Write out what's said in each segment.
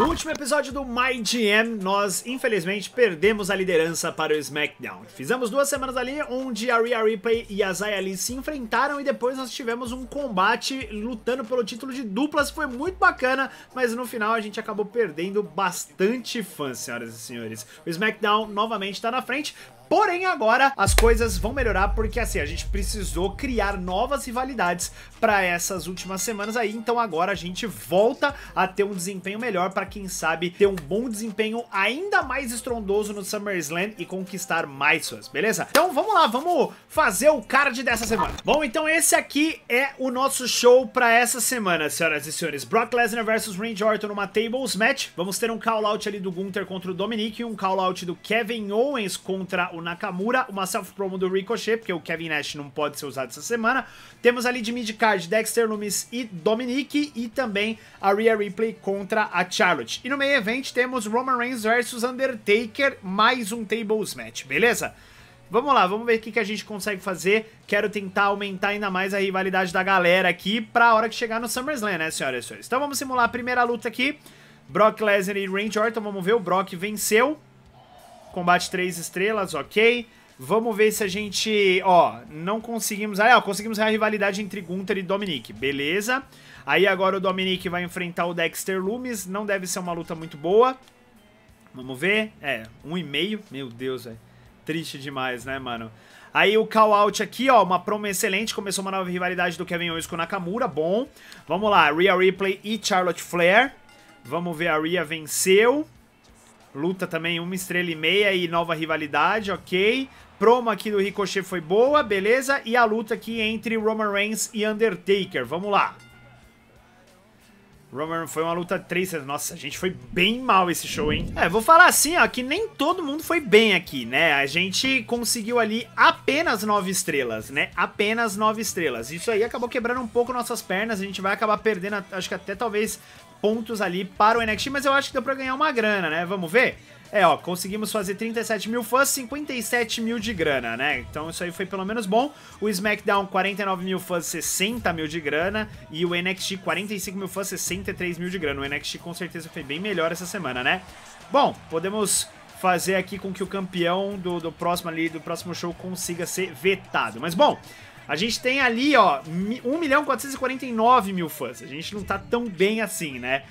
No último episódio do My GM, nós infelizmente perdemos a liderança para o SmackDown. Fizemos duas semanas ali onde a Rhea Ripley e a Zaya Lee se enfrentaram e depois nós tivemos um combate lutando pelo título de duplas. Foi muito bacana, mas no final a gente acabou perdendo bastante fãs, senhoras e senhores. O SmackDown novamente está na frente, Porém, agora as coisas vão melhorar porque assim, a gente precisou criar novas rivalidades para essas últimas semanas aí, então agora a gente volta a ter um desempenho melhor para quem sabe ter um bom desempenho ainda mais estrondoso no SummerSlam e conquistar mais suas, beleza? Então vamos lá, vamos fazer o card dessa semana. Bom, então esse aqui é o nosso show para essa semana, senhoras e senhores. Brock Lesnar versus Randy Orton numa tables match. Vamos ter um call-out ali do Gunther contra o Dominique, um call-out do Kevin Owens contra o o Nakamura, uma self-promo do Ricochet, porque o Kevin Nash não pode ser usado essa semana. Temos ali de midcard Dexter Lumis e Dominique, e também a Rhea Ripley contra a Charlotte. E no meio evento temos Roman Reigns versus Undertaker, mais um Tables Match, beleza? Vamos lá, vamos ver o que, que a gente consegue fazer. Quero tentar aumentar ainda mais a rivalidade da galera aqui pra hora que chegar no SummerSlam, né, senhoras e senhores? Então vamos simular a primeira luta aqui. Brock Lesnar e Randy Orton, vamos ver, o Brock venceu. Combate 3 estrelas, ok. Vamos ver se a gente, ó, não conseguimos... Ah, ó, conseguimos a rivalidade entre Gunter e Dominic, beleza. Aí agora o Dominic vai enfrentar o Dexter Loomis, não deve ser uma luta muito boa. Vamos ver, é, um e meio, meu Deus, velho. É triste demais, né, mano? Aí o call out aqui, ó, uma promo excelente, começou uma nova rivalidade do Kevin Owens com Nakamura, bom. Vamos lá, Rhea Ripley e Charlotte Flair. Vamos ver, a Rhea venceu. Luta também uma estrela e meia e nova rivalidade, ok. Promo aqui do Ricochet foi boa, beleza. E a luta aqui entre Roman Reigns e Undertaker. Vamos lá. Roman foi uma luta triste. Nossa, a gente foi bem mal esse show, hein? É, vou falar assim, ó, que nem todo mundo foi bem aqui, né? A gente conseguiu ali apenas nove estrelas, né? Apenas nove estrelas. Isso aí acabou quebrando um pouco nossas pernas. A gente vai acabar perdendo, acho que até talvez pontos ali para o NXT, mas eu acho que deu para ganhar uma grana, né? Vamos ver? É, ó, conseguimos fazer 37 mil fãs, 57 mil de grana, né? Então isso aí foi pelo menos bom. O SmackDown, 49 mil fãs, 60 mil de grana. E o NXT, 45 mil fãs, 63 mil de grana. O NXT com certeza foi bem melhor essa semana, né? Bom, podemos fazer aqui com que o campeão do, do próximo ali, do próximo show consiga ser vetado. Mas bom, a gente tem ali, ó, 1 milhão 449 mil fãs. A gente não tá tão bem assim, né?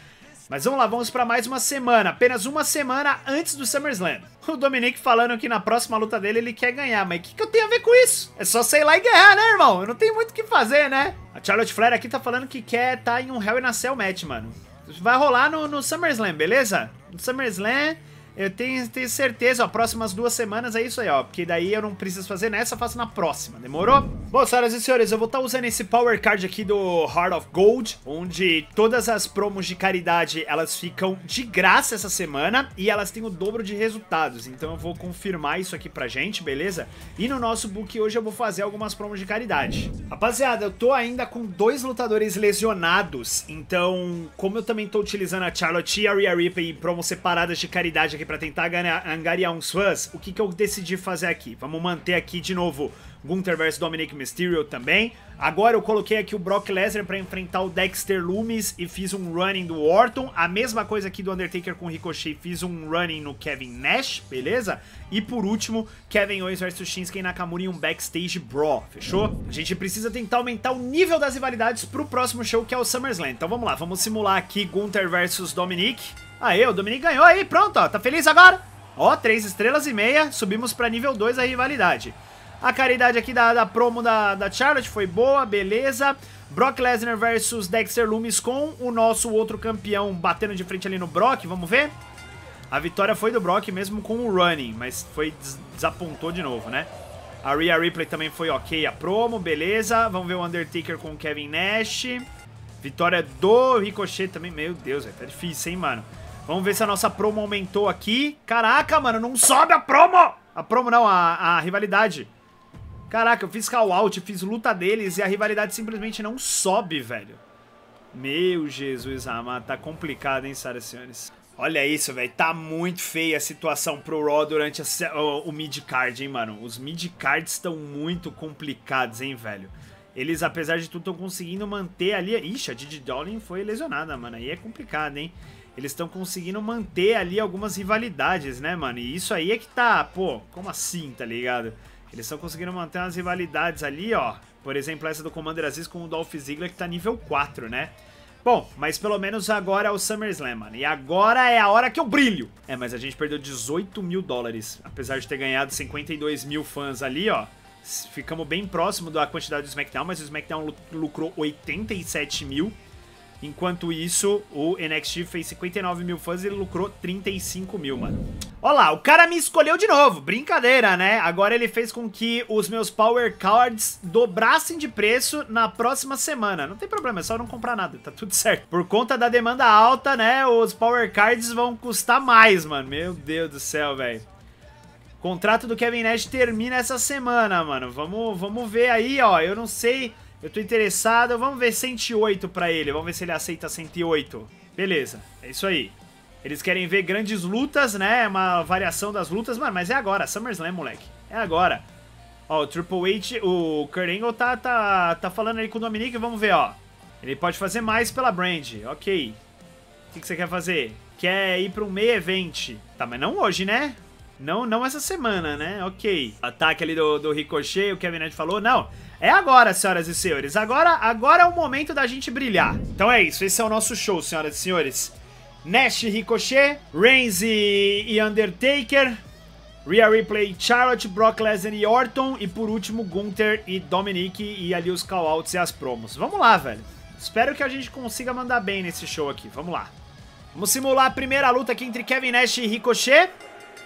Mas vamos lá, vamos para mais uma semana, apenas uma semana antes do SummerSlam. O Dominic falando que na próxima luta dele ele quer ganhar, mas o que, que eu tenho a ver com isso? É só sei lá e ganhar, né, irmão? Eu não tenho muito o que fazer, né? A Charlotte Flair aqui tá falando que quer tá em um Hell in a Cell match, mano. Vai rolar no, no SummerSlam, beleza? No SummerSlam, eu tenho, tenho certeza, ó, próximas duas semanas é isso aí, ó, porque daí eu não preciso fazer nessa, faço na próxima, demorou? Bom, senhoras e senhores, eu vou estar tá usando esse Power Card aqui do Heart of Gold, onde todas as promos de caridade, elas ficam de graça essa semana e elas têm o dobro de resultados, então eu vou confirmar isso aqui pra gente, beleza? E no nosso book hoje eu vou fazer algumas promos de caridade. Rapaziada, eu tô ainda com dois lutadores lesionados, então como eu também tô utilizando a Charlotte e a Rhea Ripley em promos separadas de caridade aqui para tentar ganhar, angariar uns fãs, o que, que eu decidi fazer aqui? Vamos manter aqui de novo Gunther vs Dominic Mysterio também. Agora eu coloquei aqui o Brock Lesnar para enfrentar o Dexter Loomis e fiz um running do Orton. A mesma coisa aqui do Undertaker com Ricochet, fiz um running no Kevin Nash, beleza? E por último, Kevin Owens vs Shinsuke Nakamura em um backstage brawl, fechou? A gente precisa tentar aumentar o nível das rivalidades pro próximo show que é o SummerSlam. Então vamos lá, vamos simular aqui Gunther vs Dominic. Aí, o Dominique ganhou aí, pronto, ó, tá feliz agora? Ó, 3 estrelas e meia, subimos pra nível 2 a rivalidade. A caridade aqui da, da promo da, da Charlotte foi boa, beleza. Brock Lesnar versus Dexter Loomis com o nosso outro campeão batendo de frente ali no Brock, vamos ver? A vitória foi do Brock mesmo com o running, mas foi des desapontou de novo, né? A Rhea Ripley também foi ok a promo, beleza. Vamos ver o Undertaker com o Kevin Nash. Vitória do Ricochet também, meu Deus, véio, tá difícil, hein, mano? Vamos ver se a nossa promo aumentou aqui. Caraca, mano, não sobe a promo! A promo não, a, a rivalidade. Caraca, eu fiz call out, fiz luta deles e a rivalidade simplesmente não sobe, velho. Meu Jesus amado, tá complicado, hein, senhoras e senhores. Olha isso, velho. Tá muito feia a situação pro Raw durante a, o, o mid-card, hein, mano. Os mid-cards estão muito complicados, hein, velho. Eles, apesar de tudo, estão conseguindo manter ali... Ixi, a Didi Dolin foi lesionada, mano. Aí é complicado, hein eles estão conseguindo manter ali algumas rivalidades, né, mano? E isso aí é que tá, pô, como assim, tá ligado? Eles estão conseguindo manter umas rivalidades ali, ó. Por exemplo, essa do Commander Aziz com o Dolph Ziggler, que tá nível 4, né? Bom, mas pelo menos agora é o SummerSlam, mano. E agora é a hora que eu brilho. É, mas a gente perdeu 18 mil dólares. Apesar de ter ganhado 52 mil fãs ali, ó. Ficamos bem próximo da quantidade do SmackDown, mas o SmackDown lucrou 87 mil. Enquanto isso, o NXT fez 59 mil fãs e ele lucrou 35 mil, mano. Olha lá, o cara me escolheu de novo. Brincadeira, né? Agora ele fez com que os meus Power Cards dobrassem de preço na próxima semana. Não tem problema, é só não comprar nada, tá tudo certo. Por conta da demanda alta, né, os Power Cards vão custar mais, mano. Meu Deus do céu, velho. Contrato do Kevin Nash termina essa semana, mano. Vamos, vamos ver aí, ó. Eu não sei eu tô interessado. Vamos ver 108 pra ele. Vamos ver se ele aceita 108. Beleza, é isso aí. Eles querem ver grandes lutas, né? É uma variação das lutas. Mano, mas é agora. SummerSlam, moleque. É agora. Ó, o Triple H, o Kurt Angle tá, tá, tá falando ali com o Dominique. Vamos ver, ó. Ele pode fazer mais pela brand. Ok. O que, que você quer fazer? Quer ir pra um meio evento. Tá, mas não hoje, né? Não, não essa semana, né? Ok. Ataque ali do, do Ricochet, o Kevin Nash falou. Não, é agora, senhoras e senhores. Agora, agora é o momento da gente brilhar. Então é isso, esse é o nosso show, senhoras e senhores. Nash e Ricochet, Reigns e, e Undertaker, Rhea Ripley, Charlotte, Brock Lesnar e Orton. E por último, Gunther e Dominic e ali os call-outs e as promos. Vamos lá, velho. Espero que a gente consiga mandar bem nesse show aqui. Vamos lá. Vamos simular a primeira luta aqui entre Kevin Nash e Ricochet.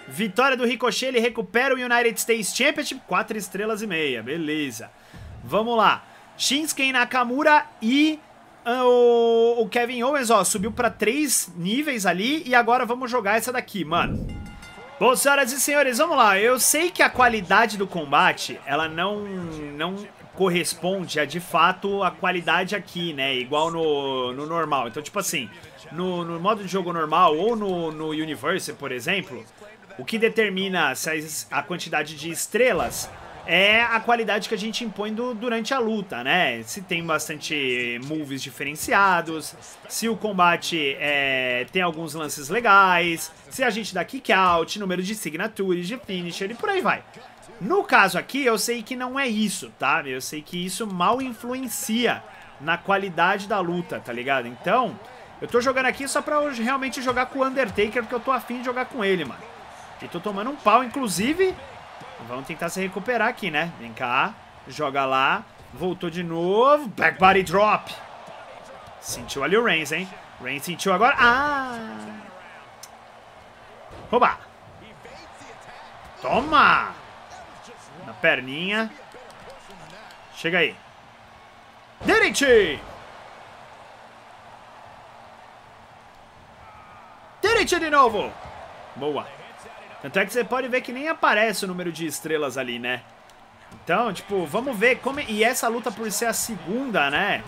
Vitória do Ricochet, ele recupera o United States Championship. 4 estrelas e meia, beleza. Vamos lá. Shinsuke Nakamura e uh, o, Kevin Owens, ó, subiu pra três níveis ali. E agora vamos jogar essa daqui, mano. Bom, senhoras e senhores, vamos lá. Eu sei que a qualidade do combate, ela não, não corresponde a, de fato, a qualidade aqui, né? Igual no, no normal. Então, tipo assim, no, no modo de jogo normal ou no, no Universe, por exemplo, o que determina a quantidade de estrelas é a qualidade que a gente impõe do, durante a luta, né? Se tem bastante moves diferenciados, se o combate é, tem alguns lances legais, se a gente dá kick out, número de signatures, de finisher e por aí vai. No caso aqui, eu sei que não é isso, tá? Eu sei que isso mal influencia na qualidade da luta, tá ligado? Então, eu tô jogando aqui só pra realmente jogar com o Undertaker, porque eu tô afim de jogar com ele, mano tô tomando um pau, inclusive. Vamos tentar se recuperar aqui, né? Vem cá. Joga lá. Voltou de novo. Back body drop. Sentiu ali o Reigns, hein? Reigns sentiu agora. Ah! Rouba! Toma! Na perninha. Chega aí. Derente! Derente de novo! Boa. Tanto é que você pode ver que nem aparece o número de estrelas ali, né? Então, tipo, vamos ver como... E essa luta por ser a segunda, né?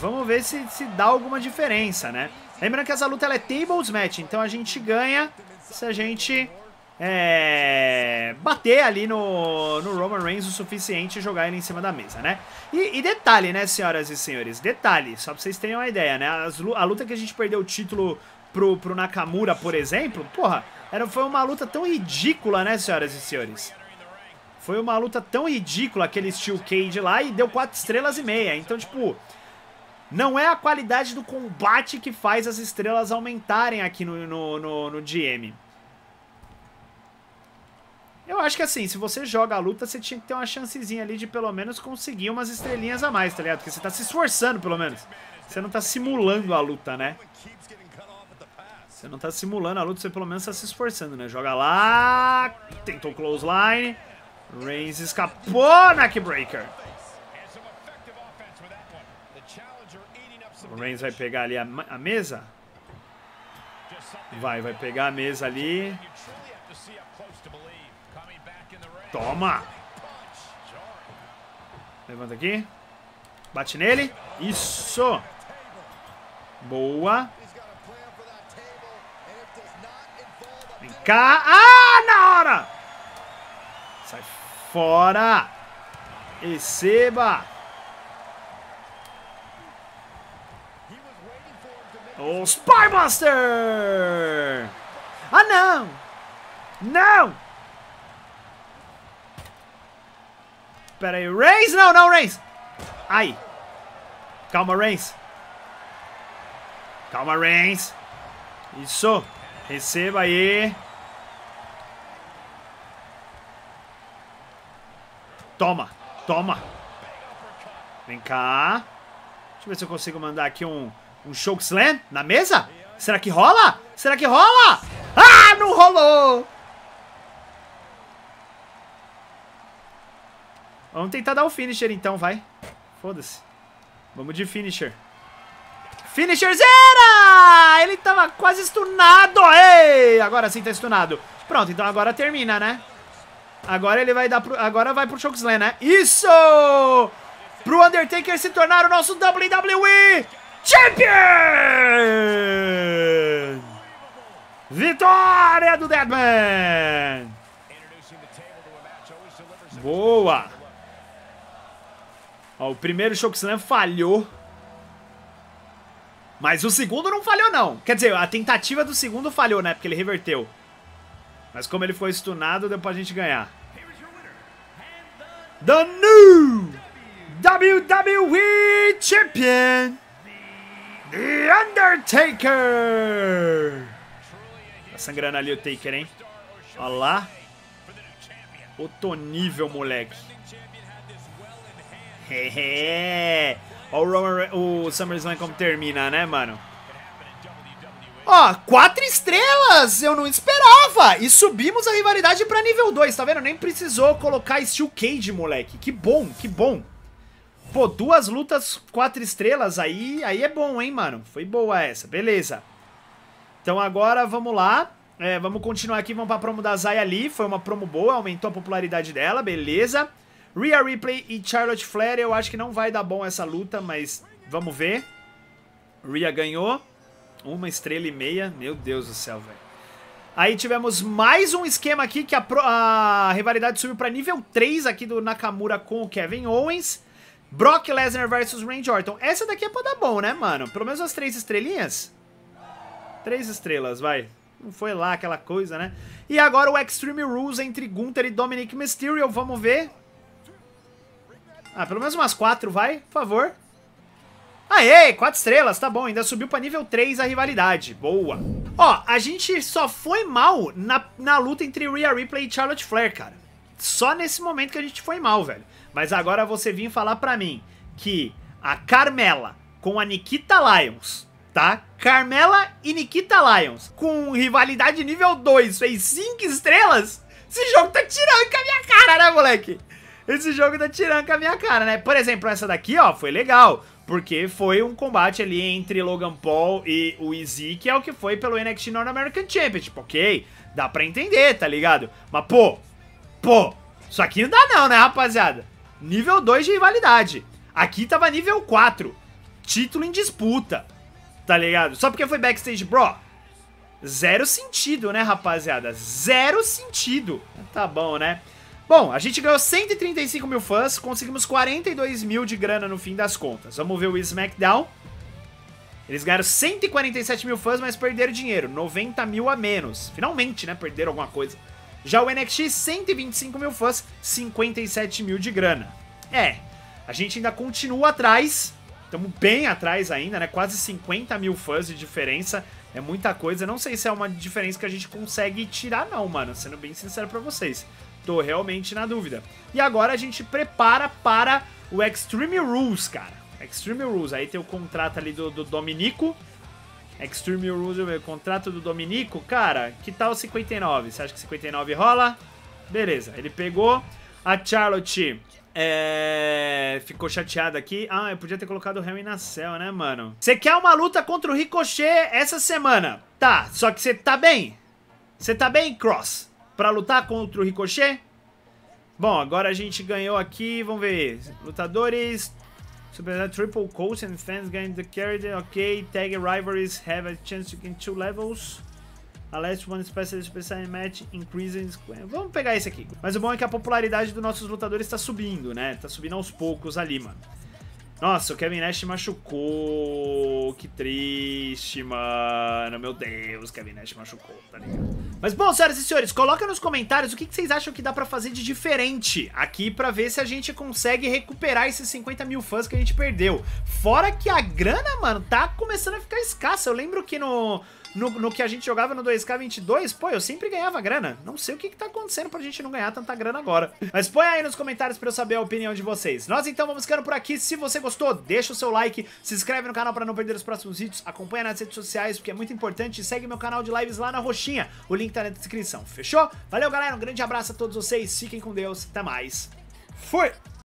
Vamos ver se, se dá alguma diferença, né? Lembrando que essa luta é tables match, então a gente ganha se a gente é, bater ali no, no Roman Reigns o suficiente e jogar ele em cima da mesa, né? E, e, detalhe, né, senhoras e senhores? Detalhe, só pra vocês terem uma ideia, né? As, a luta que a gente perdeu o título pro, pro Nakamura, por exemplo, porra, era, foi uma luta tão ridícula, né, senhoras e senhores? Foi uma luta tão ridícula aquele Steel Cage lá e deu 4 estrelas e meia. Então, tipo, não é a qualidade do combate que faz as estrelas aumentarem aqui no, no, no, no GM. Eu acho que assim, se você joga a luta, você tinha que ter uma chancezinha ali de pelo menos conseguir umas estrelinhas a mais, tá ligado? Porque você tá se esforçando, pelo menos. Você não tá simulando a luta, né? Você não tá simulando a luta, você pelo menos tá se esforçando, né? Joga lá, tentou close line. Reigns escapou, neckbreaker. O Reigns vai pegar ali a, a mesa. Vai, vai pegar a mesa ali. Toma! Levanta aqui. Bate nele. Isso! Boa! Vem cá. Ah, na hora! Sai fora! Receba! O Spybuster! Ah, não! Não! espera aí, Reigns! Não, não, Reigns! Ai! Calma, Reigns! Calma, Reigns! Isso! Receba aí. Toma, toma. Vem cá. Deixa eu ver se eu consigo mandar aqui um, um choke slam na mesa. Será que rola? Será que rola? Ah, não rolou! Vamos tentar dar o um finisher então, vai. Foda-se. Vamos de finisher. Finisher zero! Ah, ele tava quase estunado. Ei, agora sim tá estunado. Pronto, então agora termina, né? Agora ele vai dar pro... Agora vai pro Chokeslam, né? Isso! Pro Undertaker se tornar o nosso WWE Champion! Vitória do Deadman! Boa! Ó, o primeiro Chokeslam falhou. Mas o segundo não falhou, não. Quer dizer, a tentativa do segundo falhou, né? Porque ele reverteu. Mas como ele foi stunado, deu pra gente ganhar. The new WWE Champion, The Undertaker. Tá sangrando ali o Taker, hein? Olha lá. Outro nível, moleque. Hehe. É, é. Olha o, Roman, o SummerSlam como termina, né, mano? Ó, quatro estrelas! Eu não esperava! E subimos a rivalidade pra nível 2, tá vendo? Nem precisou colocar Steel Cage, moleque. Que bom, que bom. Pô, duas lutas, quatro estrelas, aí, aí é bom, hein, mano? Foi boa essa, beleza. Então agora, vamos lá. É, vamos continuar aqui, vamos pra promo da Zaya ali. Foi uma promo boa, aumentou a popularidade dela, beleza. Beleza. Rhea Ripley e Charlotte Flair, eu acho que não vai dar bom essa luta, mas vamos ver. Rhea ganhou. Uma estrela e meia. Meu Deus do céu, velho. Aí tivemos mais um esquema aqui que a, a rivalidade subiu para nível 3 aqui do Nakamura com o Kevin Owens. Brock Lesnar versus Randy Orton. Essa daqui é pra dar bom, né, mano? Pelo menos as três estrelinhas. Três estrelas, vai. Não foi lá aquela coisa, né? E agora o Extreme Rules entre Gunther e Dominic Mysterio. Vamos ver. Ah, pelo menos umas quatro, vai, por favor. Aê, quatro estrelas, tá bom, ainda subiu pra nível 3 a rivalidade, boa. Ó, a gente só foi mal na, na luta entre Rhea Ripley e Charlotte Flair, cara. Só nesse momento que a gente foi mal, velho. Mas agora você vir falar pra mim que a Carmela com a Nikita Lyons, tá? Carmela e Nikita Lyons com rivalidade nível 2 fez 5 estrelas? Esse jogo tá tirando com a minha cara, né, moleque? esse jogo tá tirando com a minha cara, né? Por exemplo, essa daqui, ó, foi legal. Porque foi um combate ali entre Logan Paul e o Ezekiel, que foi pelo NXT North American Championship, ok? Dá pra entender, tá ligado? Mas, pô, pô, isso aqui não dá não, né, rapaziada? Nível 2 de rivalidade. Aqui tava nível 4. Título em disputa, tá ligado? Só porque foi backstage, bro. Zero sentido, né, rapaziada? Zero sentido. Tá bom, né? Bom, a gente ganhou 135 mil fãs, conseguimos 42 mil de grana no fim das contas. Vamos ver o SmackDown. Eles ganharam 147 mil fãs, mas perderam dinheiro, 90 mil a menos. Finalmente, né? Perderam alguma coisa. Já o NXT, 125 mil fãs, 57 mil de grana. É, a gente ainda continua atrás, estamos bem atrás ainda, né? Quase 50 mil fãs de diferença. É muita coisa. Não sei se é uma diferença que a gente consegue tirar, não, mano. Sendo bem sincero para vocês. Tô realmente na dúvida. E agora a gente prepara para o Extreme Rules, cara. Extreme Rules. Aí tem o contrato ali do, do Dominico. Extreme Rules, o contrato do Dominico. Cara, que tal 59? Você acha que 59 rola? Beleza, ele pegou. A Charlotte é... ficou chateada aqui. Ah, eu podia ter colocado o Harry na céu, né, mano? Você quer uma luta contra o Ricochet essa semana? Tá, só que você tá bem. Você tá bem, Cross? para lutar contra o Ricochet. Bom, agora a gente ganhou aqui, vamos ver, lutadores, Super Triple Coast and fans ganham the Character. ok, tag rivalries have a chance to gain two levels. A last one special special match increases. Vamos pegar esse aqui. Mas o bom é que a popularidade dos nossos lutadores está subindo, né? Tá subindo aos poucos ali, mano. Nossa, o Kevin Nash machucou. Que triste, mano. Meu Deus, o Kevin Nash machucou, tá ligado? Mas bom, senhoras e senhores, coloca nos comentários o que, que vocês acham que dá para fazer de diferente aqui para ver se a gente consegue recuperar esses 50 mil fãs que a gente perdeu. Fora que a grana, mano, tá começando a ficar escassa. Eu lembro que no, no, no que a gente jogava no 2K22, pô, eu sempre ganhava grana. Não sei o que, que tá acontecendo pra gente não ganhar tanta grana agora. Mas põe aí nos comentários pra eu saber a opinião de vocês. Nós então vamos ficando por aqui. Se você gostou, deixa o seu like, se inscreve no canal pra não perder os próximos vídeos, acompanha nas redes sociais, porque é muito importante, e segue meu canal de lives lá na roxinha. O link tá na descrição, fechou? Valeu, galera, um grande abraço a todos vocês, fiquem com Deus, até mais. Fui!